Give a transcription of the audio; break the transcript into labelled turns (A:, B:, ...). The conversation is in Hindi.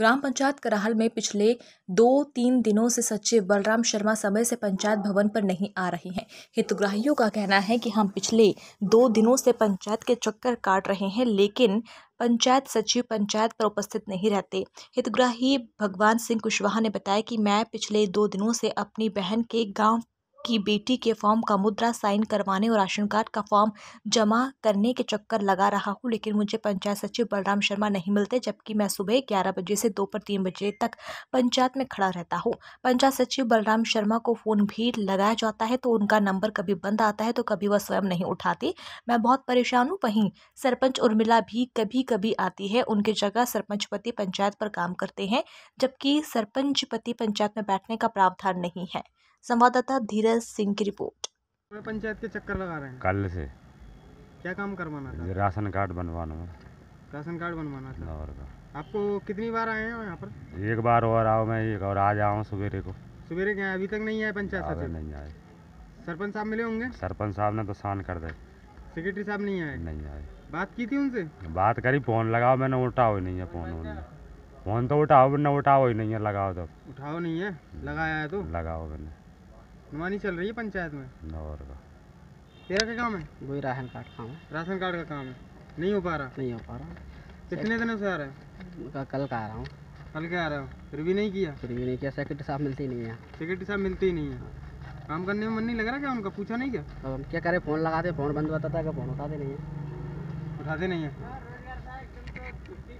A: ग्राम पंचायत कराहल में पिछले दो तीन दिनों से सचिव बलराम शर्मा समय से पंचायत भवन पर नहीं आ रहे हैं हितग्राहियों का कहना है कि हम पिछले दो दिनों से पंचायत के चक्कर काट रहे हैं लेकिन पंचायत सचिव पंचायत पर उपस्थित नहीं रहते हितग्राही भगवान सिंह कुशवाहा ने बताया कि मैं पिछले दो दिनों से अपनी बहन के गांव की बेटी के फॉर्म का मुद्रा साइन करवाने और राशन कार्ड का फॉर्म जमा करने के चक्कर लगा रहा हूँ लेकिन मुझे पंचायत सचिव बलराम शर्मा नहीं मिलते जबकि मैं सुबह ग्यारह बजे से दोपहर तीन बजे तक पंचायत में खड़ा रहता हूँ पंचायत सचिव बलराम शर्मा को फ़ोन भी लगाया जाता है तो उनका नंबर कभी बंद आता है तो कभी वह स्वयं नहीं उठाती मैं बहुत परेशान हूँ वहीं सरपंच उर्मिला भी कभी कभी आती है उनकी जगह सरपंच पति पंचायत पर काम करते हैं जबकि सरपंच पति पंचायत में बैठने का प्रावधान नहीं है संवाददाता धीरज सिंह की रिपोर्ट
B: पंचायत के चक्कर लगा रहे हैं कल से क्या काम करवाना
C: था राशन कार्ड बनवाना
B: राशन कार्ड बनवाना था और आपको कितनी बार आए हैं यहाँ
C: पर एक बार और आओ मैं एक और आ जाऊँ सवेरे को
B: सवेरे के अभी तक नहीं आए पंचायत सचिव नहीं आए सरपंच साहब मिले होंगे
C: सरपंच साहब ने तो शान कर दे सेक्रेटरी साहब नहीं आए नहीं आए
B: बात की थी उनसे
C: बात करी फोन लगाओ मैंने उठाओ ही नहीं है फोन फोन तो उठाओ ना उठाओ ही नहीं है लगाओ तो
B: उठाओ नहीं है लगाया है तो लगाओ मैंने नुमानी चल रही है पंचायत में नवर का तेरा क्या काम है वही राशन कार्ड काम है राशन कार्ड का काम है नहीं हो पा रहा नहीं हो पा रहा कितने दिनों से आ रहे
C: हो कल का आ
B: रहा हूँ कल के आ रहा हूँ फिर भी नहीं किया फिर भी नहीं किया सेक्रेटरी साहब मिलती नहीं है सेक्रेटरी साहब मिलती नहीं है काम करने में मन नहीं लग रहा क्या उनका पूछा नहीं क्या अब हम क्या करें फ़ोन लगाते फ़ोन बंद बताता है कि फ़ोन उठाते नहीं है उठाते नहीं है